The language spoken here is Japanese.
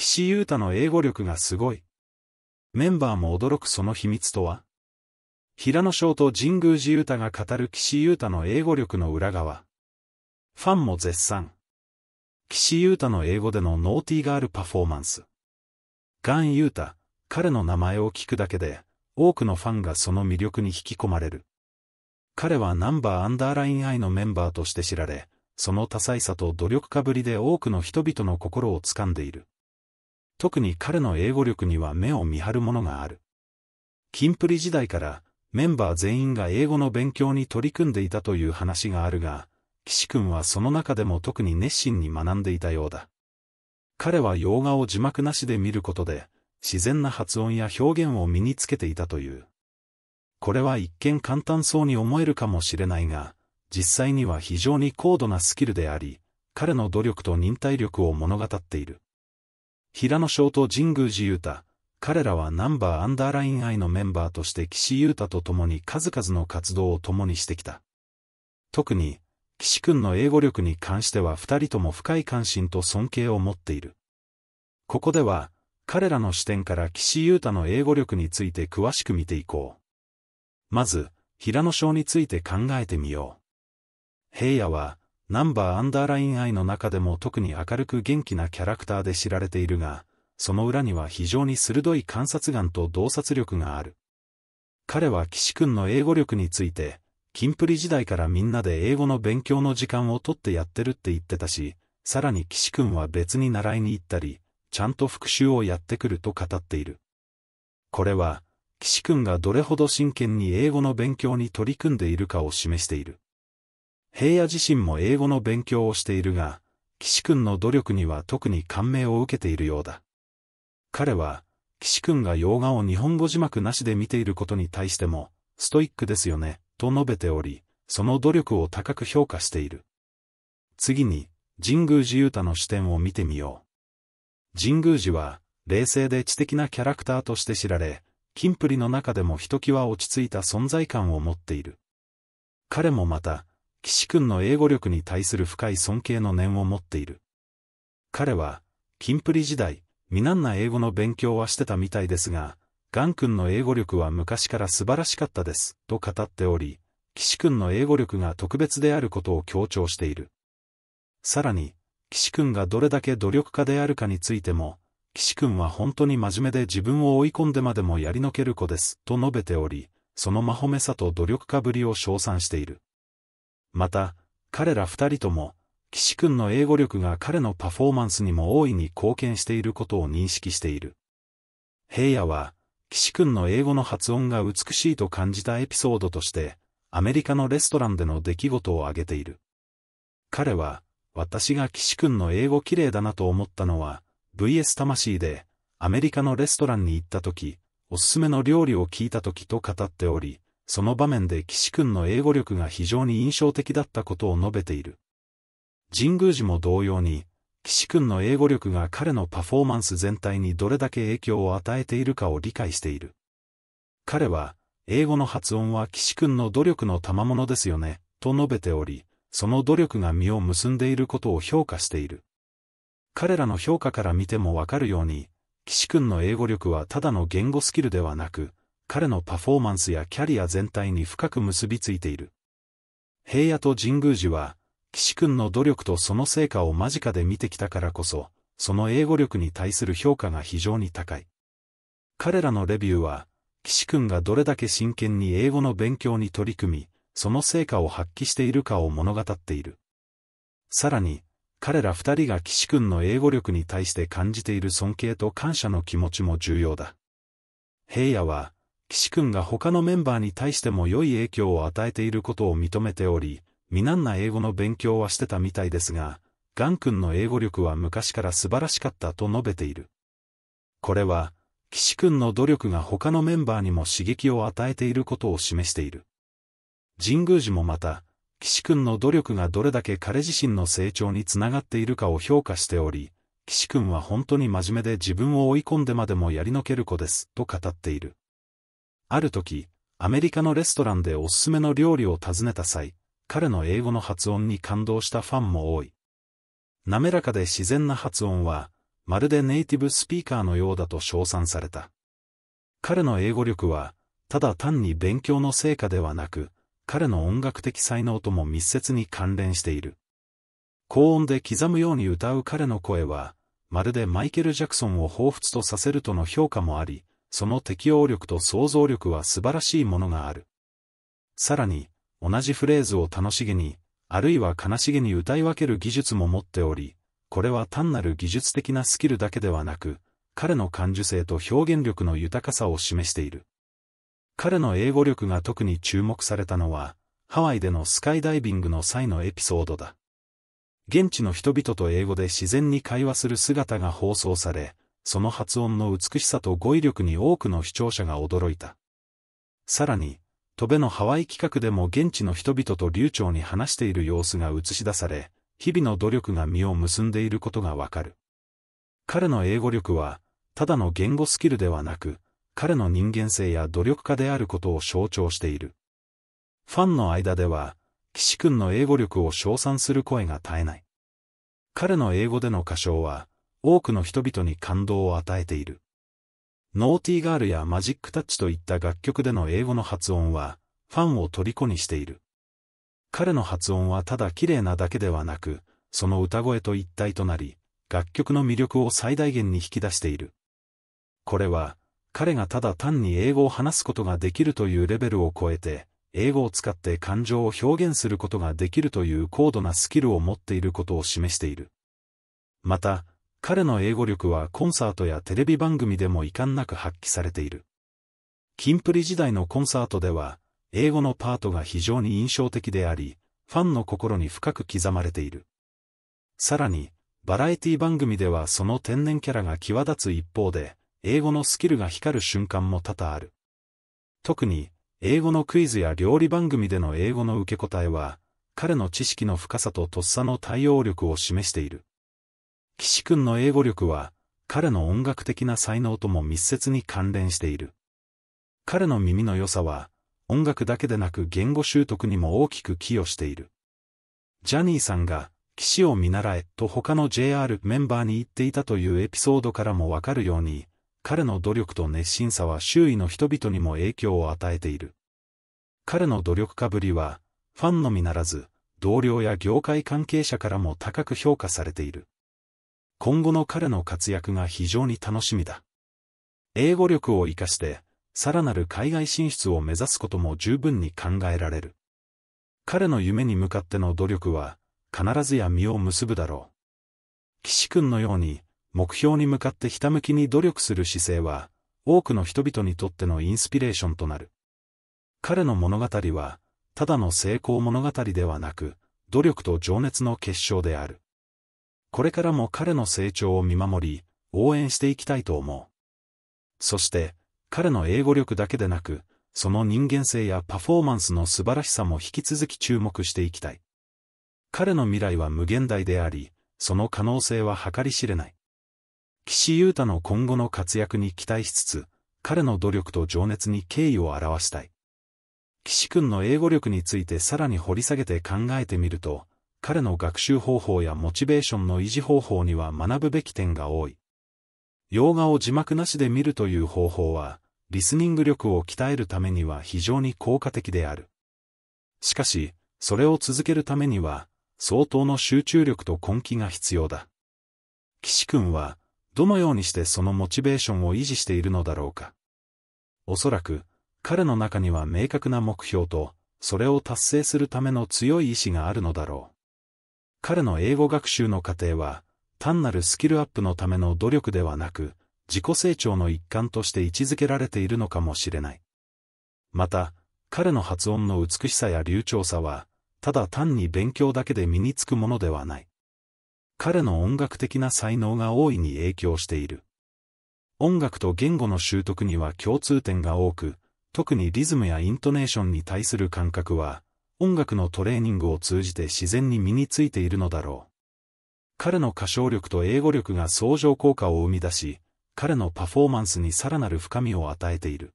岸優太の英語力がすごい。メンバーも驚くその秘密とは平野翔と神宮寺優太が語る岸優太の英語力の裏側。ファンも絶賛。岸優太の英語でのノーティーガールパフォーマンス。ガン優太、彼の名前を聞くだけで、多くのファンがその魅力に引き込まれる。彼はナンバーアンダーラインアイのメンバーとして知られ、その多彩さと努力家ぶりで多くの人々の心を掴んでいる。特に彼の英語力には目を見張るものがある。キンプリ時代からメンバー全員が英語の勉強に取り組んでいたという話があるが、岸君はその中でも特に熱心に学んでいたようだ。彼は洋画を字幕なしで見ることで、自然な発音や表現を身につけていたという。これは一見簡単そうに思えるかもしれないが、実際には非常に高度なスキルであり、彼の努力と忍耐力を物語っている。平野翔と神宮寺雄太、彼らはナンバーアンダーライン愛のメンバーとして岸優太と共に数々の活動を共にしてきた。特に、岸くんの英語力に関しては二人とも深い関心と尊敬を持っている。ここでは、彼らの視点から岸優太の英語力について詳しく見ていこう。まず、平野翔について考えてみよう。平野は、ナンバーアンダーラインイの中でも特に明るく元気なキャラクターで知られているが、その裏には非常に鋭い観察眼と洞察力がある。彼は岸君の英語力について、キンプリ時代からみんなで英語の勉強の時間をとってやってるって言ってたし、さらに岸君は別に習いに行ったり、ちゃんと復習をやってくると語っている。これは、岸君がどれほど真剣に英語の勉強に取り組んでいるかを示している。平野自身も英語の勉強をしているが、岸君の努力には特に感銘を受けているようだ。彼は、岸君が洋画を日本語字幕なしで見ていることに対しても、ストイックですよね、と述べており、その努力を高く評価している。次に、神宮寺雄太の視点を見てみよう。神宮寺は、冷静で知的なキャラクターとして知られ、キンプリの中でもひときわ落ち着いた存在感を持っている。彼もまた、岸君の英語力に対する深い尊敬の念を持っている。彼は、キンプリ時代、皆んな英語の勉強はしてたみたいですが、ガン君の英語力は昔から素晴らしかったです、と語っており、岸君の英語力が特別であることを強調している。さらに、岸君がどれだけ努力家であるかについても、岸君は本当に真面目で自分を追い込んでまでもやりのける子です、と述べており、そのまほめさと努力家ぶりを称賛している。また、彼ら二人とも、岸君の英語力が彼のパフォーマンスにも大いに貢献していることを認識している。平野は、岸君の英語の発音が美しいと感じたエピソードとして、アメリカのレストランでの出来事を挙げている。彼は、私が岸君の英語綺麗だなと思ったのは、VS 魂で、アメリカのレストランに行った時、おすすめの料理を聞いた時と語っており、その場面で岸君の英語力が非常に印象的だったことを述べている。神宮寺も同様に、岸君の英語力が彼のパフォーマンス全体にどれだけ影響を与えているかを理解している。彼は、英語の発音は岸君の努力の賜物ですよね、と述べており、その努力が実を結んでいることを評価している。彼らの評価から見てもわかるように、岸君の英語力はただの言語スキルではなく、彼のパフォーマンスやキャリア全体に深く結びついている。平野と神宮寺は、岸君の努力とその成果を間近で見てきたからこそ、その英語力に対する評価が非常に高い。彼らのレビューは、岸君がどれだけ真剣に英語の勉強に取り組み、その成果を発揮しているかを物語っている。さらに、彼ら二人が岸君の英語力に対して感じている尊敬と感謝の気持ちも重要だ。平野は、岸君が他のメンバーに対しても良い影響を与えていることを認めており、未難な英語の勉強はしてたみたいですが、ガン君の英語力は昔から素晴らしかったと述べている。これは、岸君の努力が他のメンバーにも刺激を与えていることを示している。神宮寺もまた、岸君の努力がどれだけ彼自身の成長につながっているかを評価しており、岸君は本当に真面目で自分を追い込んでまでもやりのける子です、と語っている。ある時、アメリカのレストランでおすすめの料理を尋ねた際、彼の英語の発音に感動したファンも多い。滑らかで自然な発音は、まるでネイティブスピーカーのようだと称賛された。彼の英語力は、ただ単に勉強の成果ではなく、彼の音楽的才能とも密接に関連している。高音で刻むように歌う彼の声は、まるでマイケル・ジャクソンを彷彿とさせるとの評価もあり、その適応力と想像力は素晴らしいものがある。さらに、同じフレーズを楽しげに、あるいは悲しげに歌い分ける技術も持っており、これは単なる技術的なスキルだけではなく、彼の感受性と表現力の豊かさを示している。彼の英語力が特に注目されたのは、ハワイでのスカイダイビングの際のエピソードだ。現地の人々と英語で自然に会話する姿が放送され、その発音の美しさと語彙力に多くの視聴者が驚いた。さらに、戸辺のハワイ企画でも現地の人々と流暢に話している様子が映し出され、日々の努力が実を結んでいることがわかる。彼の英語力は、ただの言語スキルではなく、彼の人間性や努力家であることを象徴している。ファンの間では、岸君の英語力を称賛する声が絶えない。彼の英語での歌唱は、多くの人々に感動を与えている。ノーティーガールやマジックタッチといった楽曲での英語の発音は、ファンを虜にしている。彼の発音はただ綺麗なだけではなく、その歌声と一体となり、楽曲の魅力を最大限に引き出している。これは、彼がただ単に英語を話すことができるというレベルを超えて、英語を使って感情を表現することができるという高度なスキルを持っていることを示している。また、彼の英語力はコンサートやテレビ番組でも遺憾なく発揮されている。キンプリ時代のコンサートでは、英語のパートが非常に印象的であり、ファンの心に深く刻まれている。さらに、バラエティ番組ではその天然キャラが際立つ一方で、英語のスキルが光る瞬間も多々ある。特に、英語のクイズや料理番組での英語の受け答えは、彼の知識の深さととっさの対応力を示している。岸くんの英語力は、彼の音楽的な才能とも密接に関連している。彼の耳の良さは、音楽だけでなく言語習得にも大きく寄与している。ジャニーさんが、岸を見習えと他の JR メンバーに言っていたというエピソードからもわかるように、彼の努力と熱心さは周囲の人々にも影響を与えている。彼の努力かぶりは、ファンのみならず、同僚や業界関係者からも高く評価されている。今後の彼の活躍が非常に楽しみだ。英語力を活かして、さらなる海外進出を目指すことも十分に考えられる。彼の夢に向かっての努力は、必ずや実を結ぶだろう。岸君のように、目標に向かってひたむきに努力する姿勢は、多くの人々にとってのインスピレーションとなる。彼の物語は、ただの成功物語ではなく、努力と情熱の結晶である。これからも彼の成長を見守り、応援していきたいと思う。そして、彼の英語力だけでなく、その人間性やパフォーマンスの素晴らしさも引き続き注目していきたい。彼の未来は無限大であり、その可能性は計り知れない。岸優太の今後の活躍に期待しつつ、彼の努力と情熱に敬意を表したい。岸君の英語力についてさらに掘り下げて考えてみると、彼の学習方法やモチベーションの維持方法には学ぶべき点が多い。洋画を字幕なしで見るという方法は、リスニング力を鍛えるためには非常に効果的である。しかし、それを続けるためには、相当の集中力と根気が必要だ。岸君は、どのようにしてそのモチベーションを維持しているのだろうか。おそらく、彼の中には明確な目標と、それを達成するための強い意志があるのだろう。彼の英語学習の過程は、単なるスキルアップのための努力ではなく、自己成長の一環として位置づけられているのかもしれない。また、彼の発音の美しさや流暢さは、ただ単に勉強だけで身につくものではない。彼の音楽的な才能が大いに影響している。音楽と言語の習得には共通点が多く、特にリズムやイントネーションに対する感覚は、音楽のトレーニングを通じて自然に身についているのだろう。彼の歌唱力と英語力が相乗効果を生み出し、彼のパフォーマンスにさらなる深みを与えている。